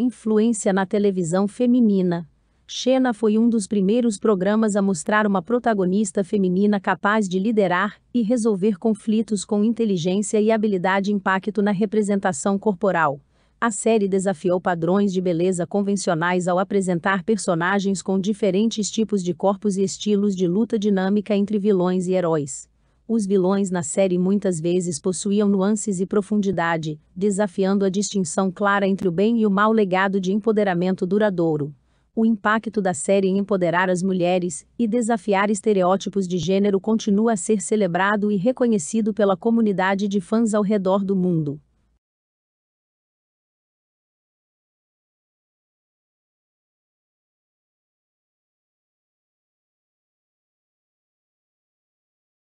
Influência na televisão feminina. Xena foi um dos primeiros programas a mostrar uma protagonista feminina capaz de liderar e resolver conflitos com inteligência e habilidade impacto na representação corporal. A série desafiou padrões de beleza convencionais ao apresentar personagens com diferentes tipos de corpos e estilos de luta dinâmica entre vilões e heróis. Os vilões na série muitas vezes possuíam nuances e profundidade, desafiando a distinção clara entre o bem e o mal legado de empoderamento duradouro. O impacto da série em empoderar as mulheres e desafiar estereótipos de gênero continua a ser celebrado e reconhecido pela comunidade de fãs ao redor do mundo.